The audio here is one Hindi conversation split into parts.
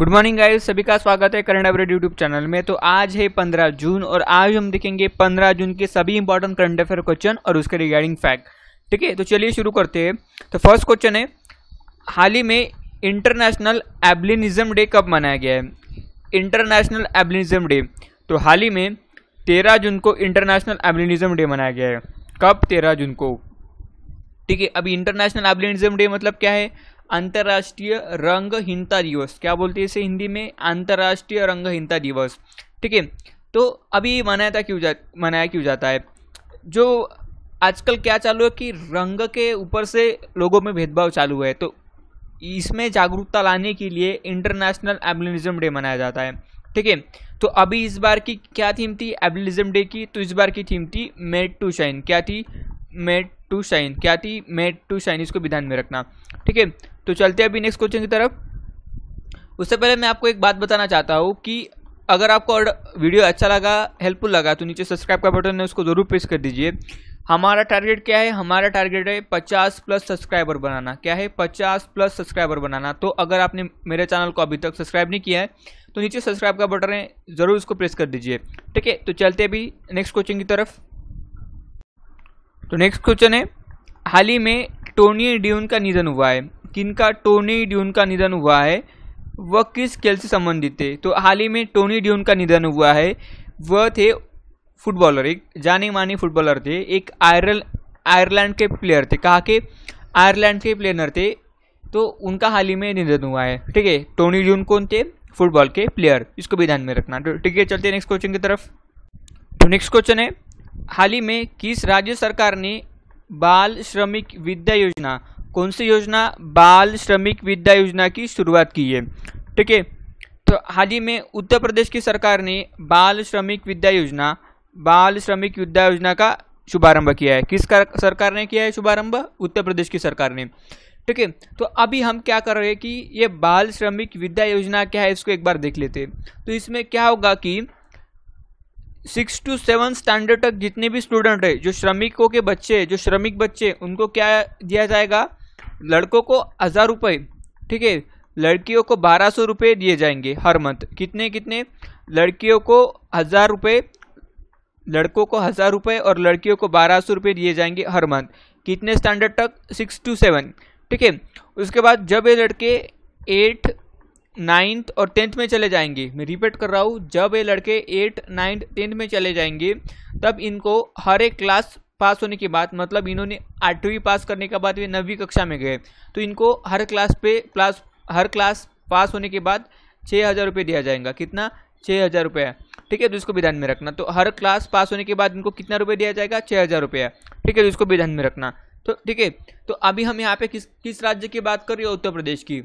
गुड मॉर्निंग गाइस सभी का स्वागत है करंट अफेयर यूट्यूब चैनल में तो आज है 15 जून और आज हम देखेंगे 15 जून के सभी इंपॉर्टेंट करंट अफेयर क्वेश्चन और उसके रिगार्डिंग फैक्ट ठीक है तो चलिए शुरू करते हैं तो फर्स्ट क्वेश्चन है हाल ही में इंटरनेशनल एबलिनिज्म डे कब मनाया गया है इंटरनेशनल एबलिनिज्म डे तो हाल ही में तेरह जून को इंटरनेशनल एबलिनिज्म डे मनाया गया है कब तेरह जून को ठीक है अभी इंटरनेशनल एबलिनिज्म डे मतलब क्या है अंतर्राष्ट्रीय रंगहीनता दिवस क्या बोलते हैं इसे हिंदी में अंतर्राष्ट्रीय रंगहीनता दिवस ठीक है तो अभी मनाया था क्यों जा मनाया क्यों जाता है जो आजकल क्या चालू है कि रंग के ऊपर से लोगों में भेदभाव चालू है तो इसमें जागरूकता लाने के लिए इंटरनेशनल एबलिज्म डे मनाया जाता है ठीक है तो अभी इस बार की क्या थीम थी एबलिज्म डे की तो इस बार की थीम थी मेड टू शाइन क्या थी मेड टू शाइन क्या थी मेड टू शाइन इसको विधान में रखना ठीक है तो चलते हैं अभी नेक्स्ट क्वेश्चन की तरफ उससे पहले मैं आपको एक बात बताना चाहता हूँ कि अगर आपको वीडियो अच्छा लगा हेल्पफुल लगा तो नीचे सब्सक्राइब का बटन है उसको ज़रूर प्रेस कर दीजिए हमारा टारगेट क्या है हमारा टारगेट है 50 प्लस सब्सक्राइबर बनाना क्या है 50 प्लस सब्सक्राइबर बनाना तो अगर आपने मेरे चैनल को अभी तक सब्सक्राइब नहीं किया है तो नीचे सब्सक्राइब का बटन है ज़रूर उसको प्रेस कर दीजिए ठीक है तो चलते अभी नेक्स्ट क्वेश्चन की तरफ तो नेक्स्ट क्वेश्चन है हाल ही में टोनी ड्यून का निधन हुआ है किनका टोनी ड्यून का निधन हुआ है वह किस खेल से संबंधित थे तो हाल ही में टोनी ड्यून का निधन हुआ है वह थे फुटबॉलर एक जाने माने फुटबॉलर थे एक आयरल आयरलैंड के प्लेयर थे कहा के आयरलैंड के प्लेयर थे तो उनका हाल ही में निधन हुआ है ठीक है टोनी ड्यून कौन थे फुटबॉल के प्लेयर इसको भी ध्यान में रखना तो ठीक है चलते नेक्स्ट क्वेश्चन की तरफ तो नेक्स्ट क्वेश्चन है हाल ही में किस राज्य सरकार ने बाल श्रमिक विद्या योजना कौन सी योजना बाल श्रमिक विद्या योजना की शुरुआत की है ठीक है तो हाल ही में उत्तर प्रदेश की सरकार ने बाल श्रमिक विद्या योजना बाल श्रमिक विद्या योजना का शुभारंभ किया है किस सरकार ने किया है शुभारंभ उत्तर प्रदेश की सरकार ने ठीक है तो अभी हम क्या कर रहे हैं कि ये बाल श्रमिक विद्या योजना क्या है इसको एक बार देख लेते हैं तो इसमें क्या होगा कि सिक्स टू सेवन स्टैंडर्ड तक जितने भी स्टूडेंट है जो श्रमिकों के बच्चे जो श्रमिक बच्चे उनको क्या दिया जाएगा लड़कों को हज़ार रुपये ठीक है लड़कियों को बारह सौ रुपये दिए जाएंगे हर मंथ कितने कितने लड़कियों को हज़ार रुपये लड़कों को हज़ार रुपये और लड़कियों को बारह सौ रुपये दिए जाएंगे हर मंथ कितने स्टैंडर्ड तक सिक्स टू सेवन ठीक है उसके बाद जब ये लड़के एट नाइन्थ और टेंथ में चले जाएंगे मैं रिपीट कर रहा हूँ जब ये लड़के एट नाइन्थ टेंथ में चले जाएंगे तब इनको हर एक क्लास पास होने के बाद मतलब इन्होंने आठवीं पास करने के बाद वे नवी कक्षा में गए तो इनको हर क्लास पे क्लास हर क्लास पास होने के बाद छः हज़ार रुपये दिया जाएगा कितना छः हज़ार रुपये ठीक है तो इसको विधान ध्यान में रखना तो हर क्लास पास होने के बाद इनको कितना रुपये दिया जाएगा छः हज़ार रुपये ठीक है तो इसको भी ध्यान में रखना तो ठीक है तो अभी हम यहाँ पे किस किस राज्य की बात कर रहे हो उत्तर प्रदेश की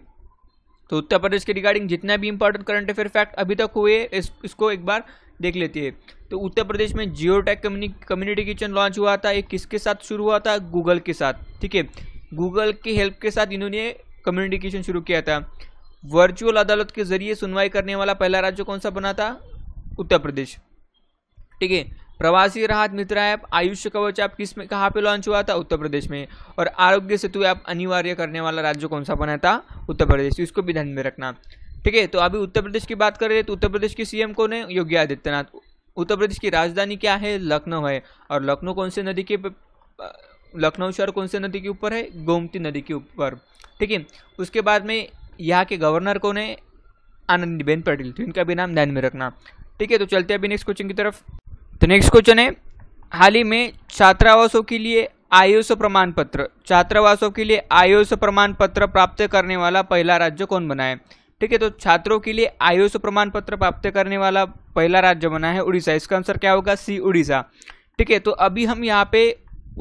तो उत्तर प्रदेश के रिगार्डिंग जितना भी इंपॉर्टेंट करंट अफेयर फैक्ट अभी तक हुए इस, इसको एक बार देख लेते हैं तो उत्तर प्रदेश में Jio tech community kitchen launch हुआ था ये किसके साथ शुरू हुआ था गूगल के साथ ठीक है गूगल की हेल्प के साथ इन्होंने कम्युनिटी किचन शुरू किया था वर्चुअल अदालत के जरिए सुनवाई करने वाला पहला राज्य कौन सा बना था उत्तर प्रदेश ठीक है प्रवासी राहत मित्र ऐप आयुष्य कवच ऐप किस में कहाँ पे लॉन्च हुआ था उत्तर प्रदेश में और आरोग्य सेतु ऐप अनिवार्य करने वाला राज्य कौन सा बना था उत्तर प्रदेश इसको भी ध्यान में रखना ठीक है तो अभी उत्तर प्रदेश की बात करें तो उत्तर प्रदेश के सीएम कौन है योगी आदित्यनाथ उत्तर प्रदेश की राजधानी क्या है लखनऊ है और लखनऊ कौन से नदी के लखनऊ शहर कौन से नदी के ऊपर है गोमती नदी के ऊपर ठीक है उसके बाद में यहाँ के गवर्नर कौन है आनंदीबेन पटेल तो इनका भी नाम ध्यान में रखना ठीक है तो चलते हैं अभी नेक्स्ट क्वेश्चन की तरफ तो नेक्स्ट क्वेश्चन है हाल ही में छात्रावासों के लिए आयुष प्रमाण पत्र छात्रावासों के लिए आयुष प्रमाण पत्र प्राप्त करने वाला पहला राज्य कौन बना है ठीक है तो छात्रों के लिए आयुष प्रमाण पत्र प्राप्त करने वाला पहला राज्य बना है उड़ीसा इसका आंसर क्या होगा सी उड़ीसा ठीक है तो अभी हम यहाँ पे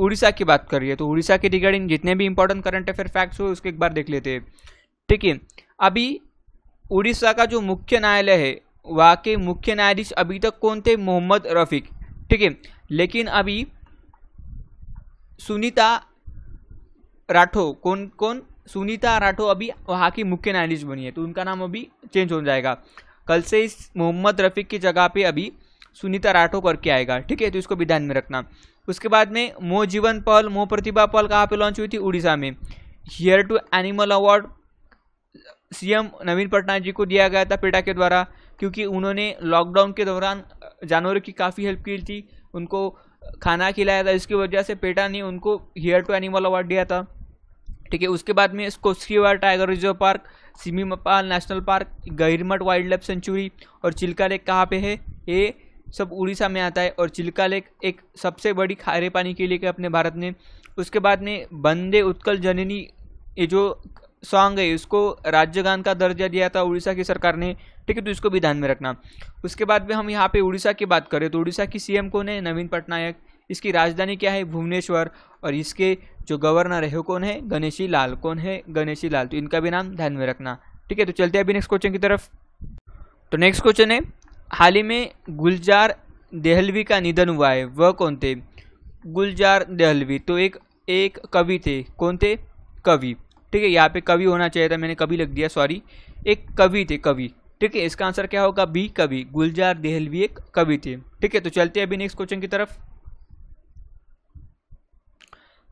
उड़ीसा की बात कर रही है तो उड़ीसा के रिगार्डिंग जितने भी इंपॉर्टेंट करंट अफेयर फैक्ट्स हो उसको एक बार देख लेते हैं ठीक है अभी उड़ीसा का जो मुख्य न्यायालय है वहाँ के मुख्य न्यायाधीश अभी तक कौन थे मोहम्मद रफीक ठीक है लेकिन अभी सुनीता राठौर कौन कौन सुनीता राठो अभी वहाँ की मुख्य न्यायाधीश बनी है तो उनका नाम अभी चेंज हो जाएगा कल से इस मोहम्मद रफ़ीक की जगह पे अभी सुनीता राठो करके आएगा ठीक है तो इसको भी ध्यान में रखना उसके बाद में मो जीवन पॉल मो प्रतिभा पॉल कहाँ पे लॉन्च हुई थी उड़ीसा में hero to animal award CM Naveen Patnaik ji को दिया गया था पेटा के द्वारा क्योंकि उन्होंने लॉकडाउन के दौरान जानवरों की काफ़ी हेल्प की थी उनको खाना खिलाया था इसकी वजह से पेटा ने उनको हियर टू एनिमल अवार्ड दिया था ठीक है उसके बाद में स्कोस्कीवार tiger reserve park Similipal national park Gahirmatha wildlife sanctuary और चिल्का लेक कहाँ पे है ये सब उड़ीसा में आता है और चिल्का लेक एक सबसे बड़ी खारे पानी के लिए के अपने भारत में उसके बाद में बंदे उत्कल जननी ये जो सॉन्ग है इसको राज्यगान का दर्जा दिया था उड़ीसा की सरकार ने ठीक है तो इसको भी ध्यान में रखना उसके बाद में हम यहाँ पे उड़ीसा की बात करें तो उड़ीसा की सीएम कौन है नवीन पटनायक इसकी राजधानी क्या है भुवनेश्वर और इसके जो गवर्नर है वो कौन है गणेशी लाल कौन है गणेशी लाल तो इनका भी नाम ध्यान में रखना ठीक है तो चलते हैं अभी नेक्स्ट क्वेश्चन की तरफ तो नेक्स्ट क्वेश्चन है हाल ही में गुलजार देहलवी का निधन हुआ है वह कौन थे गुलजार देहलवी तो एक एक कवि थे कौन थे कवि ठीक है यहाँ पे कवि होना चाहिए था मैंने कवि लग दिया सॉरी एक कवि थे कवि ठीक है इसका आंसर क्या होगा बी कवि गुलजार देहलवी एक कवि थे ठीक है तो चलते हैं अभी नेक्स्ट क्वेश्चन की तरफ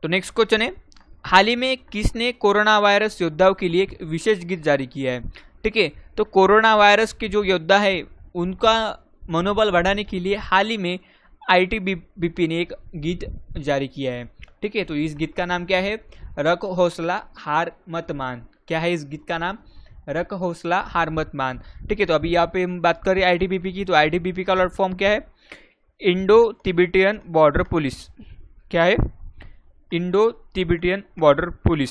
तो नेक्स्ट क्वेश्चन है हाल ही में किसने कोरोना वायरस योद्धाओं के लिए एक विशेष गीत जारी किया है ठीक है तो कोरोना वायरस के जो योद्धा है उनका मनोबल बढ़ाने के लिए हाल ही में आई टी बी ने एक गीत जारी किया है ठीक है तो इस गीत का नाम क्या है रख हौसला हार मत मान क्या है इस गीत का नाम रख हौसला हार मत मान ठीक है तो अभी यहाँ पे हम बात करें आईटीबीपी की तो आईटीबीपी का प्लेटफॉर्म क्या है इंडो तिबेटियन बॉर्डर पुलिस क्या है इंडो तिब्बतियन बॉर्डर पुलिस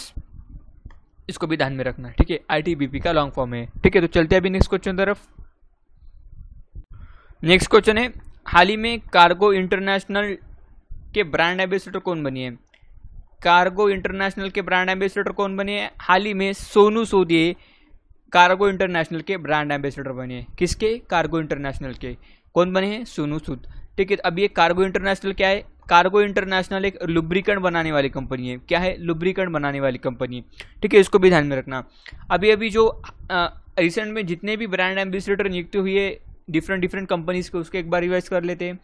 इसको भी ध्यान में रखना ठीक है आईटीबीपी का लॉन्ग फॉर्म है ठीक है तो चलते हैं अभी नेक्स्ट क्वेश्चन तरफ नेक्स्ट क्वेश्चन है हाल ही में कार्गो इंटरनेशनल के ब्रांड एम्बेसडर कौन बनी है कार्गो इंटरनेशनल के ब्रांड एम्बेसडर कौन बने हैं हाल ही में सोनू सोदी कार्गो इंटरनेशनल के ब्रांड एम्बेसडर बने हैं किसके कार्गो इंटरनेशनल के कौन बने हैं सोनू सूद ठीक है तो अब ये कार्गो इंटरनेशनल क्या है कार्गो इंटरनेशनल एक लुब्रिकेंट बनाने वाली कंपनी है क्या है लुब्रिकेंट बनाने वाली कंपनी है ठीक है इसको भी ध्यान में रखना अभी अभी जो रिसेंट में जितने भी ब्रांड एम्बेसडर नियुक्त हुए डिफरेंट डिफरेंट कंपनीज के उसके एक बार रिवाइज कर लेते हैं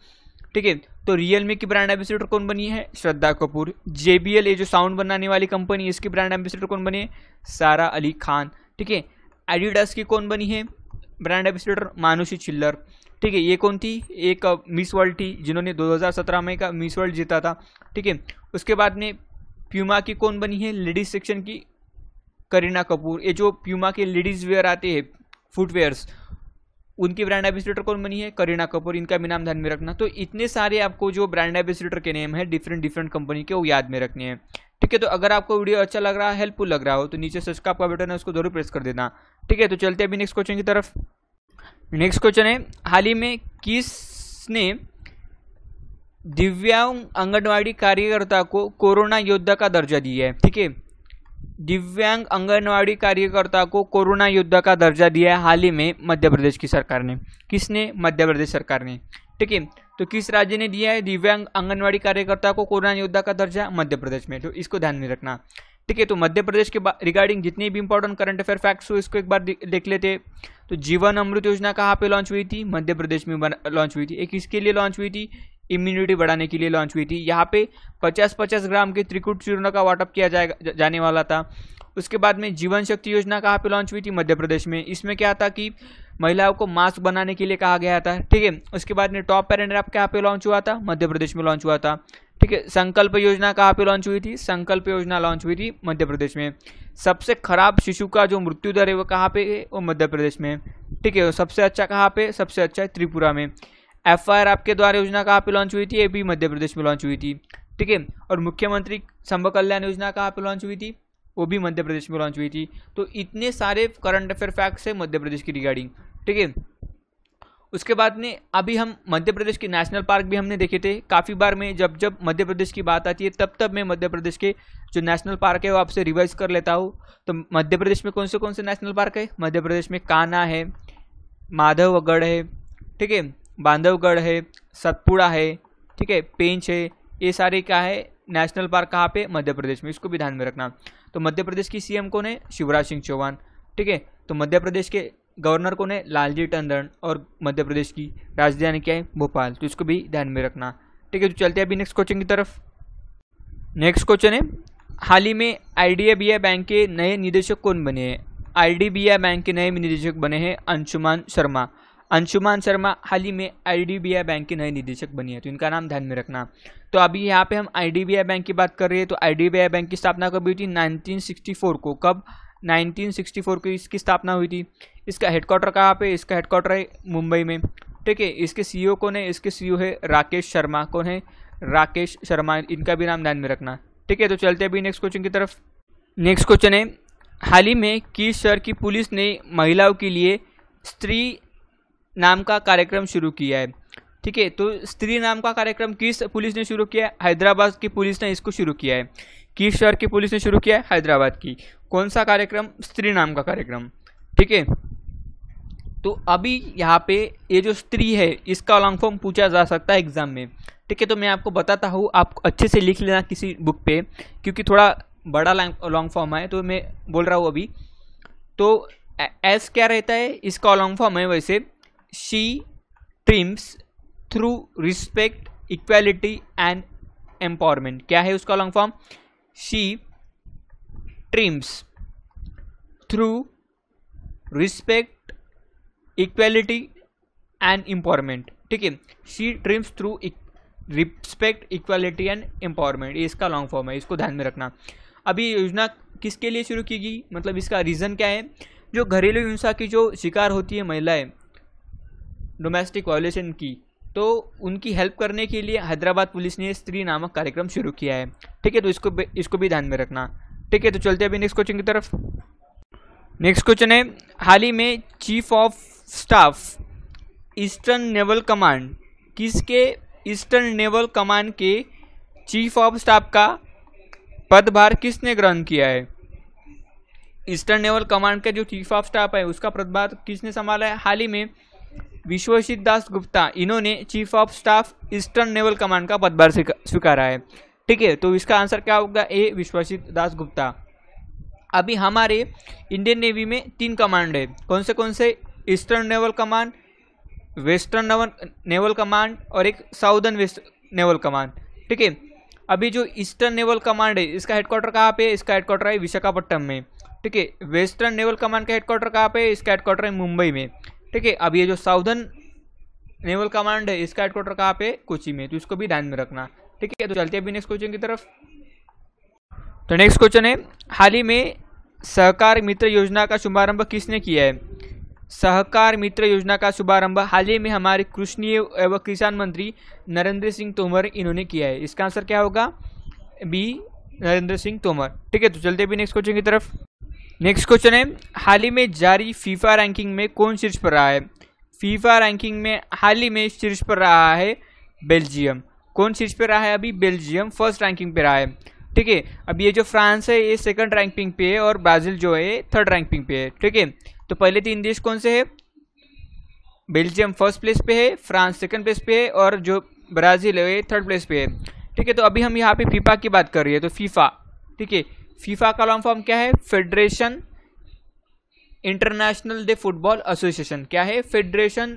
ठीक है तो रियलमी की ब्रांड एम्बेसडर कौन बनी है श्रद्धा कपूर जे ये जो साउंड बनाने वाली कंपनी है इसकी ब्रांड एम्बेसडर कौन बनी है सारा अली खान ठीक है एडिडास की कौन बनी है ब्रांड एम्बेसडर मानुषी चिल्लर ठीक है ये कौन थी एक मिस वर्ल्ड थी जिन्होंने 2017 में का मिस वर्ल्ड जीता था ठीक है उसके बाद में प्यूमा की कौन बनी है लेडीज सेक्शन की करीना कपूर ये जो प्यूमा के लेडीज वेयर आते हैं फुटवेयर्स उनकी ब्रांड एम्बेसिडर कौन बनी है करीना कपूर इनका भी नाम ध्यान में रखना तो इतने सारे आपको जो ब्रांड एम्बेसिडर के नेम है डिफरेंट डिफरेंट कंपनी के वो याद में रखने हैं ठीक है तो अगर आपको वीडियो अच्छा लग रहा है हेल्पफुल लग रहा हो तो नीचे सब्सक्राइब का बटन है उसको जरूर प्रेस कर देना ठीक है तो चलते हैं अभी नेक्स्ट क्वेश्चन की तरफ नेक्स्ट क्वेश्चन है हाल ही में किसने दिव्यांग आंगनवाड़ी कार्यकर्ता को कोरोना योद्धा का दर्जा दिया है ठीक है दिव्यांग आंगनवाड़ी कार्यकर्ता को कोरोना योद्धा का दर्जा दिया है हाल ही में मध्य प्रदेश की सरकार ने किसने मध्य प्रदेश सरकार ने ठीक है तो किस राज्य ने दिया है दिव्यांग आंगनवाड़ी कार्यकर्ता को कोरोना योद्धा का दर्जा मध्य प्रदेश में तो इसको ध्यान में रखना ठीक है तो मध्य प्रदेश के रिगार्डिंग जितने भी इंपॉर्टेंट करंट अफेयर फैक्ट्स हुए इसको एक बार देख लेते तो जीवन अमृत योजना कहाँ पे लॉन्च हुई थी मध्य प्रदेश में लॉन्च हुई थी एक इसके लिए लॉन्च हुई थी इम्यूनिटी बढ़ाने के लिए लॉन्च हुई थी यहाँ पे 50-50 ग्राम के त्रिकुट चूर्ण का वाटअप किया जाएगा जा, जाने वाला था उसके बाद में जीवन शक्ति योजना कहाँ पे लॉन्च हुई थी मध्य प्रदेश में इसमें क्या था कि महिलाओं को मास्क बनाने के लिए कहा गया था ठीक है उसके बाद में टॉप पेरेंट आप कहाँ पे लॉन्च हुआ था मध्य प्रदेश में लॉन्च हुआ था ठीक है संकल्प योजना कहाँ पे लॉन्च हुई थी संकल्प योजना लॉन्च हुई थी मध्य प्रदेश में सबसे खराब शिशु का जो मृत्यु दर है वो कहाँ पे है वो मध्य प्रदेश में ठीक है सबसे अच्छा कहाँ पे सबसे अच्छा है त्रिपुरा में एफ आपके द्वारा योजना कहाँ पे लॉन्च हुई थी ये भी मध्य प्रदेश में लॉन्च हुई थी ठीक है और मुख्यमंत्री संभ कल्याण योजना कहाँ पे लॉन्च हुई थी वो भी मध्य प्रदेश में लॉन्च हुई थी तो इतने सारे करंट अफेयर फैक्ट्स है मध्य प्रदेश की रिगार्डिंग ठीक है उसके बाद में अभी हम मध्य प्रदेश के नेशनल पार्क भी हमने देखे थे काफ़ी बार में जब जब मध्य प्रदेश की बात आती है तब तब मैं मध्य प्रदेश के जो नेशनल पार्क है वो आपसे रिवाइज कर लेता हूँ तो मध्य प्रदेश में कौन से कौन से नेशनल पार्क है मध्य प्रदेश में काना है माधवगढ़ है ठीक है बांधवगढ़ है सतपुड़ा है ठीक है पेंच है ये सारे क्या है नेशनल पार्क कहाँ पे मध्य प्रदेश में इसको भी ध्यान में रखना तो मध्य प्रदेश की सीएम कौन है शिवराज सिंह चौहान ठीक है तो मध्य प्रदेश के गवर्नर कौन है लालजी टंडन और मध्य प्रदेश की राजधानी क्या है भोपाल तो इसको भी ध्यान में रखना ठीक है तो चलते हैं अभी नेक्स्ट क्वेश्चन की तरफ नेक्स्ट क्वेश्चन है हाल ही में आई बैंक के नए निदेशक कौन बने हैं आई बैंक के नए निदेशक बने हैं अंशुमान शर्मा अंशुमान शर्मा हाल ही में आई बैंक के नए निदेशक बने हैं तो इनका नाम ध्यान में रखना तो अभी यहाँ पे हम आई बैंक की बात कर रहे हैं तो आई बैंक की स्थापना कब हुई थी 1964 को कब 1964 की इसकी स्थापना हुई थी इसका हेडक्वार्टर कहाँ पे इसका हेडक्वार्टर है मुंबई में ठीक है इसके सीईओ e कौन है इसके सीईओ e है राकेश शर्मा कौन है राकेश शर्मा इनका भी नाम ध्यान में रखना ठीक है तो चलते अभी नेक्स्ट क्वेश्चन की तरफ नेक्स्ट क्वेश्चन है हाल ही में किस शहर की पुलिस ने महिलाओं के लिए स्त्री नाम का कार्यक्रम शुरू किया है ठीक है तो स्त्री नाम का कार्यक्रम किस पुलिस ने शुरू किया है हैदराबाद की पुलिस ने इसको शुरू किया है किस शहर की पुलिस ने शुरू किया है हैदराबाद की कौन सा कार्यक्रम स्त्री नाम का कार्यक्रम ठीक है तो अभी यहाँ पे ये जो स्त्री है इसका लॉन्ग फॉर्म पूछा जा सकता है एग्जाम में ठीक है तो मैं आपको बताता हूँ आप अच्छे से लिख लेना किसी बुक पे क्योंकि थोड़ा बड़ा लॉन्ग फॉर्म है तो मैं बोल रहा हूँ अभी तो एस क्या रहता है इसका लॉन्ग फॉर्म है वैसे she trims through respect equality and empowerment क्या है उसका long form she trims through respect equality and empowerment ठीक है she dreams through respect equality and empowerment इसका लॉन्ग फॉर्म है इसको ध्यान में रखना अभी योजना किसके लिए शुरू की गई मतलब इसका रीज़न क्या है जो घरेलू हिंसा की जो शिकार होती है महिलाएं डोमेस्टिक वायोलेशन की तो उनकी हेल्प करने के लिए हैदराबाद पुलिस ने स्त्री नामक कार्यक्रम शुरू किया है ठीक है तो इसको इसको भी ध्यान में रखना ठीक है तो चलते अभी नेक्स्ट क्वेश्चन की तरफ नेक्स्ट क्वेश्चन है हाल ही में chief of staff eastern naval command किसके ईस्टर्न नेवल कमांड के चीफ ऑफ स्टाफ का पदभार किसने ग्रहण किया है ईस्टर्न नेवल कमांड का जो चीफ ऑफ स्टाफ है उसका पदभार किसने संभाला है हाल ही में विश्वजीत दास गुप्ता इन्होंने chief of staff eastern naval command का पदभार स्वीकारा है ठीक है तो इसका आंसर क्या होगा ए विश्वजीत दास गुप्ता अभी हमारे इंडियन नेवी में तीन कमांड है कौन से कौन से eastern naval command western naval naval command और एक साउदर्न वेस्ट नेवल कमांड ठीक है अभी जो ईस्टर्न नेवल कमांड है इसका हेडक्वार्टर कहाँ पे इसका हेडक्वार्टर है विशाखापट्टनम में ठीक है वेस्टर्न नेवल कमांड का हेडक्वार्टर कहाँ पे इसका हेडक्वार्टर है मुंबई में ठीक है अब ये जो साउदर्न नेवल कमांड है इसका हेडक्वार्टर कहाँ पे कोची में तो इसको भी ध्यान में रखना ठीक है तो चलते हैं अभी नेक्स्ट क्वेश्चन की तरफ तो नेक्स्ट क्वेश्चन है हाल ही में सहकार मित्र योजना का शुभारंभ किसने किया है सहकार मित्र योजना का शुभारंभ हाल ही में हमारे कृषि एवं किसान मंत्री नरेंद्र सिंह तोमर इन्होंने किया है इसका आंसर क्या होगा बी नरेंद्र सिंह तोमर ठीक है तो चलते भी नेक्स्ट क्वेश्चन की तरफ नेक्स्ट क्वेश्चन है हाल ही में जारी फीफा रैंकिंग में कौन शीर्ष पर रहा है फीफा रैंकिंग में हाल ही में शीर्ष पर रहा है बेल्जियम कौन शीर्ष पर रहा है अभी बेल्जियम फर्स्ट रैंकिंग पर रहा है ठीक है अब ये जो फ्रांस है ये सेकंड रैंकिंग पे है और ब्राज़ील जो है थर्ड रैंकिंग पे है ठीक है तो पहले तीन देश कौन से है बेल्जियम फर्स्ट प्लेस पे है फ्रांस सेकंड प्लेस पे है और जो ब्राज़ील है थर्ड प्लेस पे है ठीक है तो अभी हम यहाँ पे फीफा की बात कर रहे हैं तो फीफा ठीक है फीफा का लॉन्ग फॉर्म क्या है federation international de football association क्या है federation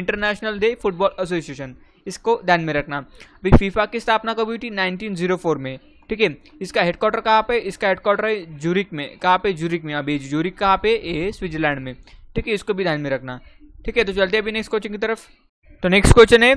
international de football association इसको ध्यान में रखना अभी फीफा की स्थापना कब हुई थी 1904 में ठीक है इसका हेडक्वार्टर कहाँ पे इसका हेडक्वार्टर है जूरिक में कहाँ पे जूरिक में अभी जूरिक कहाँ पे ए स्विट्जरलैंड में ठीक है इसको भी ध्यान में रखना ठीक है तो चलते हैं अभी नेक्स्ट क्वेश्चन की तरफ तो नेक्स्ट क्वेश्चन है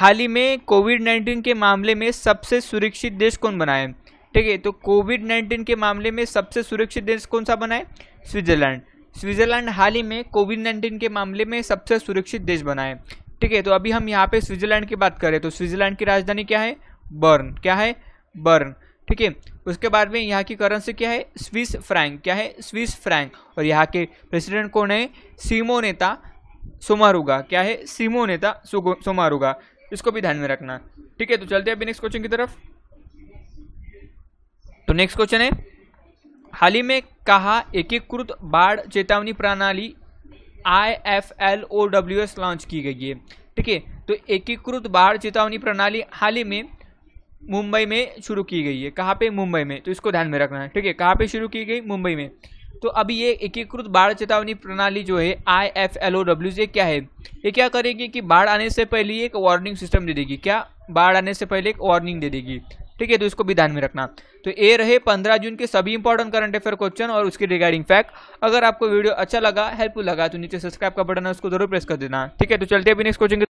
हाल ही में कोविड नाइन्टीन के मामले में सबसे सुरक्षित देश कौन बना है ठीक है तो कोविड नाइन्टीन के मामले में सबसे सुरक्षित देश कौन सा बना है स्विट्जरलैंड स्विट्जरलैंड हाल ही में कोविड नाइन्टीन के मामले में सबसे सुरक्षित देश बना है ठीक है तो अभी हम यहाँ पे स्विट्जरलैंड की बात करें तो स्विट्जरलैंड की राजधानी क्या है बर्न क्या है बर्न ठीक है उसके बाद में यहाँ की करेंसी क्या है स्विस फ्रैंक क्या है स्विस फ्रैंक और यहाँ के प्रेसिडेंट कौन है सीमो नेता सोमारूगा क्या है सीमो नेता सोमारूगा इसको भी ध्यान में रखना ठीक है तो चलते हैं अभी नेक्स्ट क्वेश्चन की तरफ तो नेक्स्ट क्वेश्चन है हाल ही में कहा एकीकृत बाढ़ चेतावनी प्रणाली I F L O W S launch की गई है ठीक है तो एकीकृत बाढ़ चेतावनी प्रणाली हाल ही में मुंबई में शुरू की गई है कहाँ पे मुंबई में तो इसको ध्यान में रखना है ठीक है कहाँ पे शुरू की गई मुंबई में तो अभी ये एकीकृत बाढ़ चेतावनी प्रणाली जो है I F L O W से क्या है ये क्या करेगी कि बाढ़ आने से पहले एक वार्निंग सिस्टम दे देगी क्या बाढ़ आने से पहले एक वार्निंग दे देगी ठीक है तो इसको भी ध्यान में रखना तो ये रहे 15 जून के सभी इंपॉर्टेंट करंट अफेयर क्वेश्चन और उसके रिगार्डिंग फैक्ट अगर आपको वीडियो अच्छा लगा हेल्पफुल लगा तो नीचे सब्सक्राइब का बटन है उसको जरूर प्रेस कर देना ठीक है तो चलते अभी नेक्स्ट क्वेश्चन